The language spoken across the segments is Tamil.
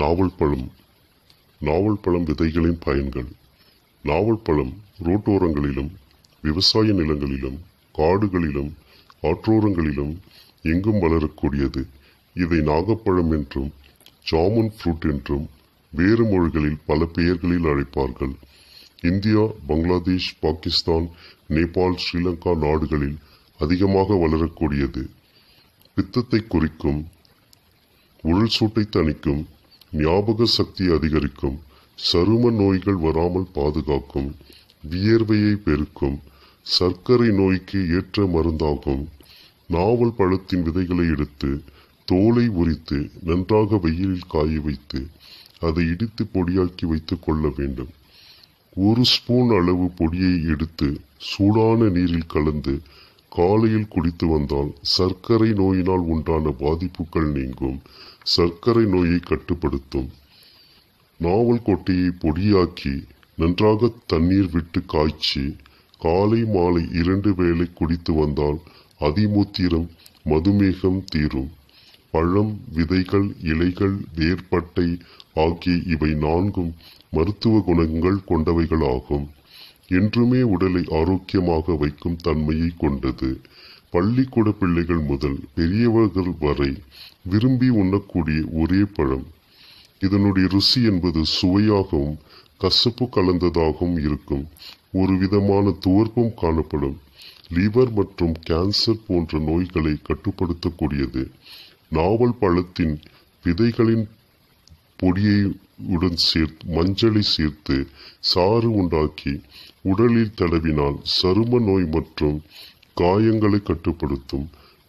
நாவல் பழம் நாவல் பழம் விதைகளின் பயன்கள் நாவல் பழம் ரோட்டோரங்களிலும் விவசாய நிலங்களிலும் காடுகளிலும் ஆற்றோரங்களிலும் எங்கும் வளரக்கூடியது இதை நாகப்பழம் என்றும் ஜாமுன் ஃப்ரூட் என்றும் வேறு மொழிகளில் பல பெயர்களில் அழைப்பார்கள் இந்தியா பங்களாதேஷ் பாகிஸ்தான் நேபாள் ஸ்ரீலங்கா நாடுகளில் அதிகமாக வளரக்கூடியது பித்தத்தை குறிக்கும் உருள் சூட்டை தணிக்கும் ஞாபக சக்தி அதிகரிக்கும் சரும நோய்கள் வராமல் பாதுகாக்கும் வியர்வையை பெருக்கும் சர்க்கரை நோய்க்கு ஏற்ற மருந்தாகும் நாவல் பழத்தின் விதைகளை எடுத்து தோலை உரித்து நன்றாக வெயிலில் காய வைத்து அதை இடித்து பொடியாக்கி வைத்து கொள்ள வேண்டும் ஒரு ஸ்பூன் அளவு பொடியை எடுத்து சூடான நீரில் கலந்து காலையில் குடித்து வந்தால் சர்க்கரை நோயினால் உண்டான பாதிப்புகள் நீங்கும் சர்க்கரை நோயை கட்டுப்படுத்தும் நாவல் கொட்டையை பொடியாக்கி நன்றாக தண்ணீர் விட்டு காய்ச்சி காலை மாலை இரண்டு வேளை குடித்து வந்தால் அதிமுத்திரம் மதுமேகம் தீரும் பழம் விதைகள் இலைகள் வேர்பட்டை ஆகிய இவை நான்கும் மருத்துவ குணங்கள் கொண்டவைகளாகும் என்றுமே உடலை ஆரோக்கியமாக வைக்கும் தன்மையை கொண்டது பள்ளிக்கூட பிள்ளைகள் முதல் பெரியவர்கள் வரை விரும்பி உண்ணக்கூடிய ஒரே பழம் இதனுடைய ருசி என்பது சுவையாகவும் கசப்பு கலந்ததாகவும் இருக்கும் ஒரு விதமான துவர்ப்பும் காணப்படும் லிவர் மற்றும் கேன்சர் போன்ற நோய்களை கட்டுப்படுத்தக்கூடியது நாவல் பழத்தின் விதைகளின் பொடியுடன் சேர்த்து மஞ்சளை சேர்த்து சாறு உண்டாக்கி உடலில் தடவினால் சரும நோய் மற்றும் காயங்களை கட்டுப்படுத்தும்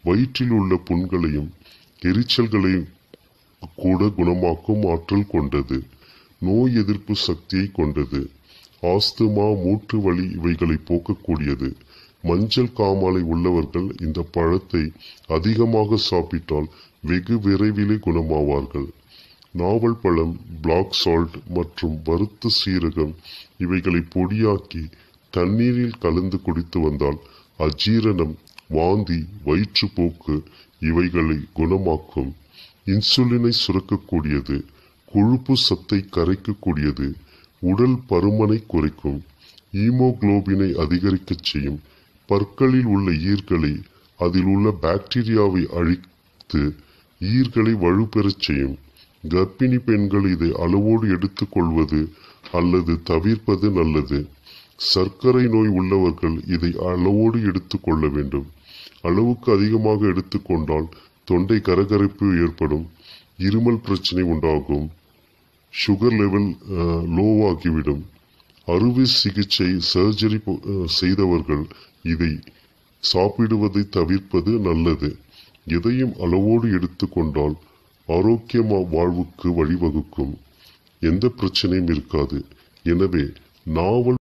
வயிற்றில் உள்ள புண்களையும் எரிச்சல்களையும் கூட குணமாக்கும் ஆற்றல் கொண்டது நோய் எதிர்ப்பு சக்தியை கொண்டது ஆஸ்துமா மூட்டு வலி இவைகளை போக்கக்கூடியது மஞ்சள் காமாலை உள்ளவர்கள் இந்த பழத்தை அதிகமாக சாப்பிட்டால் வெகு விரைவிலே குணமாவார்கள் நாவல் பழம் பிளாக் சால்ட் மற்றும் வறுத்த சீரகம் இவைகளை பொடியாக்கி தண்ணீரில் கலந்து குடித்து வந்தால் அஜீரணம் வாந்தி வயிற்றுப்போக்கு இவைகளை குணமாக்கும் இன்சுலினை சுரக்கக்கூடியது கொழுப்பு சத்தை கரைக்கக்கூடியது உடல் பருமனை குறைக்கும் ஈமோக்ளோபினை அதிகரிக்கச் செய்யும் பற்களில் உள்ள ஈர்களை அதில் உள்ள பாக்டீரியாவை அழித்து ஈர்களை வலுப்பெறச் செய்யும் கர்ப்பிணி பெண்கள் இதை அளவோடு எடுத்துக்கொள்வது அல்லது தவிர்ப்பது நல்லது சர்க்கரை நோய் உள்ளவர்கள் இதை அளவோடு எடுத்துக்கொள்ள வேண்டும் அளவுக்கு அதிகமாக எடுத்துக்கொண்டால் தொண்டை கரகரப்பு ஏற்படும் இருமல் பிரச்சனை உண்டாகும் சுகர் லெவல் லோவாகிவிடும் அறுவை சிகிச்சை சர்ஜரி செய்தவர்கள் இதை சாப்பிடுவதை தவிர்ப்பது நல்லது எதையும் அளவோடு எடுத்துக்கொண்டால் ஆரோக்கியமா வாழ்வுக்கு வழிவகுக்கும் எந்த பிரச்சனையும் இருக்காது எனவே நாவல்